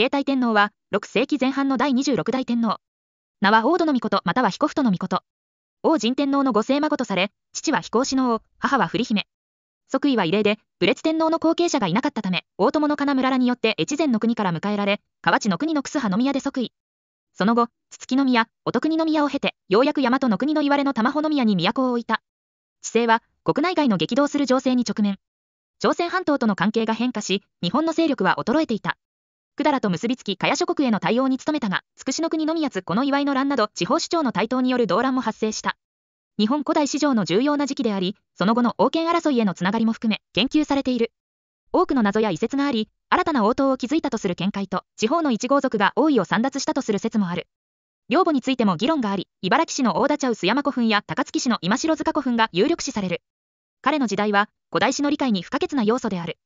携帯天皇は、6世紀前半の第26代天皇。名は王戸の御事または彦太の御事。王神天皇の御姓孫とされ、父は彦牛の王、母は振姫。即位は異例で、武烈天皇の後継者がいなかったため、大友の金村らによって越前の国から迎えられ、河内の国の楠葉の宮で即位。その後、筒木の宮、音国の宮を経て、ようやく大和の国の言われの玉穂の宮に都を置いた。地政は、国内外の激動する情勢に直面。朝鮮半島との関係が変化し、日本の勢力は衰えていた。百済と結びつき加谷諸国への対応に努めたが、筑紫の国のみやつこの祝いの乱など地方首長の台頭による動乱も発生した。日本古代史上の重要な時期であり、その後の王権争いへのつながりも含め研究されている。多くの謎や遺説があり、新たな応答を築いたとする見解と、地方の一豪族が王位を散奪したとする説もある。領母についても議論があり、茨城市の大田茶臼山古墳や高槻市の今城塚古墳が有力視される。彼の時代は、古代史の理解に不可欠な要素である。